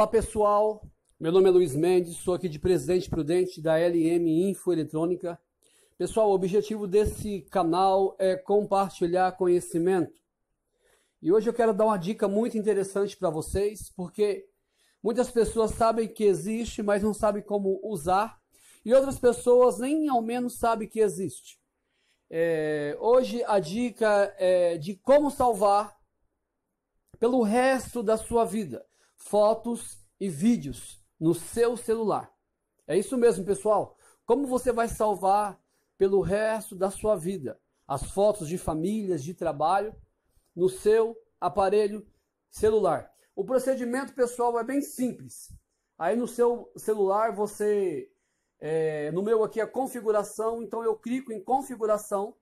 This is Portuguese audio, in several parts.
Olá pessoal, meu nome é Luiz Mendes, sou aqui de Presidente Prudente da LM Info Eletrônica. Pessoal, o objetivo desse canal é compartilhar conhecimento. E hoje eu quero dar uma dica muito interessante para vocês, porque muitas pessoas sabem que existe, mas não sabem como usar, e outras pessoas nem ao menos sabem que existe. É, hoje a dica é de como salvar pelo resto da sua vida fotos e vídeos no seu celular. É isso mesmo, pessoal. Como você vai salvar pelo resto da sua vida as fotos de famílias, de trabalho, no seu aparelho celular? O procedimento, pessoal, é bem simples. Aí no seu celular você. É, no meu aqui é configuração, então eu clico em configuração,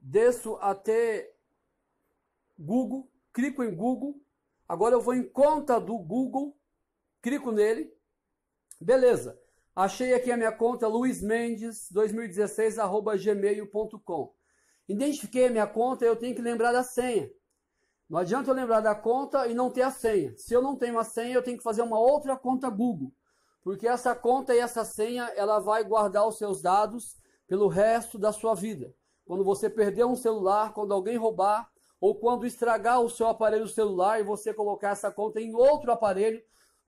desço até Google, clico em Google, Agora eu vou em conta do Google, clico nele, beleza. Achei aqui a minha conta luismendes2016@gmail.com. Identifiquei a minha conta, eu tenho que lembrar da senha. Não adianta eu lembrar da conta e não ter a senha. Se eu não tenho a senha, eu tenho que fazer uma outra conta Google, porque essa conta e essa senha, ela vai guardar os seus dados pelo resto da sua vida. Quando você perder um celular, quando alguém roubar, ou quando estragar o seu aparelho celular e você colocar essa conta em outro aparelho,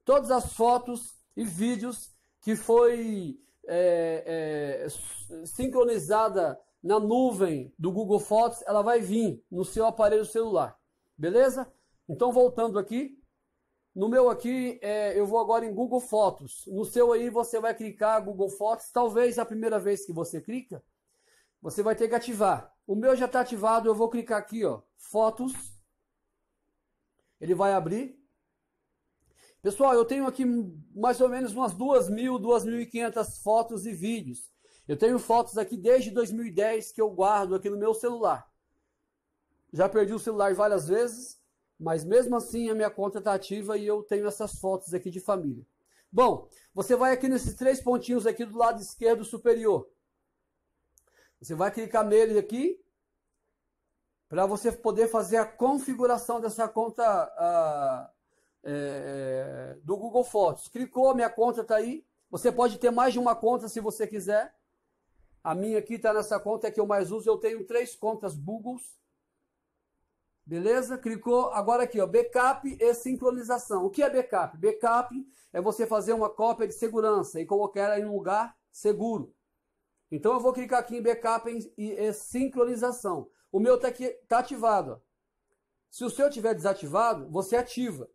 todas as fotos e vídeos que foi é, é, sincronizada na nuvem do Google Fotos, ela vai vir no seu aparelho celular, beleza? Então voltando aqui, no meu aqui, é, eu vou agora em Google Fotos. No seu aí, você vai clicar Google Fotos. Talvez a primeira vez que você clica, você vai ter que ativar. O meu já está ativado, eu vou clicar aqui, ó, fotos. Ele vai abrir. Pessoal, eu tenho aqui mais ou menos umas 2.000, 2.500 fotos e vídeos. Eu tenho fotos aqui desde 2010 que eu guardo aqui no meu celular. Já perdi o celular várias vezes, mas mesmo assim a minha conta está ativa e eu tenho essas fotos aqui de família. Bom, você vai aqui nesses três pontinhos aqui do lado esquerdo superior. Você vai clicar nele aqui para você poder fazer a configuração dessa conta a, é, é do Google Fotos. Clicou, minha conta está aí. Você pode ter mais de uma conta se você quiser. A minha aqui está nessa conta é que eu mais uso. Eu tenho três contas Google. Beleza? Clicou. Agora aqui, ó, backup e sincronização. O que é backup? Backup é você fazer uma cópia de segurança e colocar ela em um lugar seguro. Então eu vou clicar aqui em backup e é, sincronização. O meu está tá ativado. Se o seu tiver desativado, você ativa.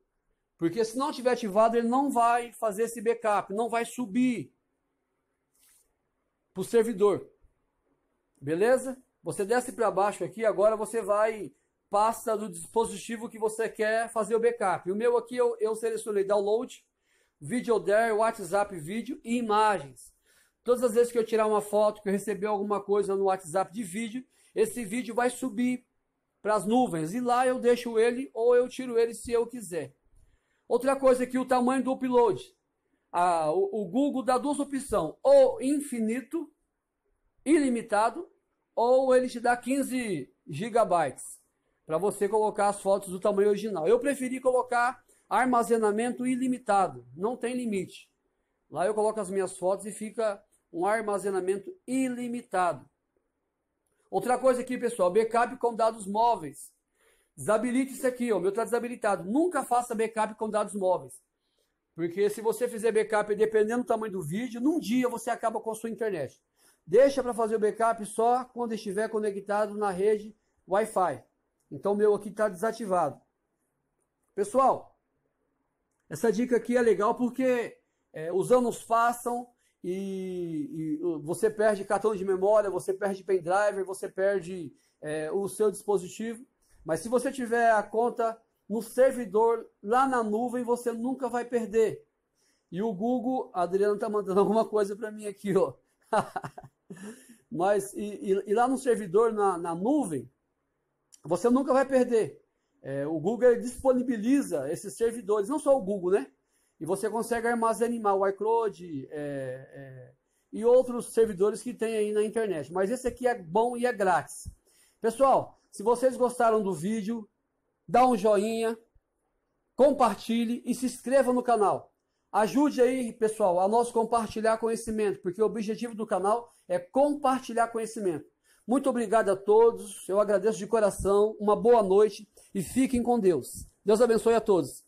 Porque se não tiver ativado, ele não vai fazer esse backup, não vai subir para o servidor. Beleza? Você desce para baixo aqui, agora você vai, passa do dispositivo que você quer fazer o backup. O meu aqui eu, eu selecionei download, vídeo there, WhatsApp vídeo e imagens. Todas as vezes que eu tirar uma foto, que eu receber alguma coisa no WhatsApp de vídeo, esse vídeo vai subir para as nuvens e lá eu deixo ele ou eu tiro ele se eu quiser. Outra coisa aqui, é o tamanho do upload. Ah, o, o Google dá duas opções, ou infinito, ilimitado, ou ele te dá 15 gigabytes para você colocar as fotos do tamanho original. Eu preferi colocar armazenamento ilimitado, não tem limite. Lá eu coloco as minhas fotos e fica um armazenamento ilimitado. Outra coisa aqui, pessoal, backup com dados móveis. Desabilite isso aqui, ó, o meu está desabilitado. Nunca faça backup com dados móveis. Porque se você fizer backup, dependendo do tamanho do vídeo, num dia você acaba com a sua internet. Deixa para fazer o backup só quando estiver conectado na rede Wi-Fi. Então o meu aqui está desativado. Pessoal, essa dica aqui é legal porque é, os anos passam, e, e, você perde cartão de memória, você perde pendrive, você perde é, o seu dispositivo. Mas se você tiver a conta no servidor lá na nuvem, você nunca vai perder. E o Google, a Adriana está mandando alguma coisa para mim aqui, ó. Mas e, e, e, lá no servidor na, na, nuvem, você nunca vai perder. É, o Google disponibiliza esses servidores, não só o Google, né? E você consegue armazenar o iCloud é, é, e outros servidores que tem aí na internet. Mas esse aqui é bom e é grátis. Pessoal, se vocês gostaram do vídeo, dá um joinha, compartilhe e se inscreva no canal. Ajude aí, pessoal, a nós compartilhar conhecimento, porque o objetivo do canal é compartilhar conhecimento. Muito obrigado a todos, eu agradeço de coração, uma boa noite e fiquem com Deus. Deus abençoe a todos.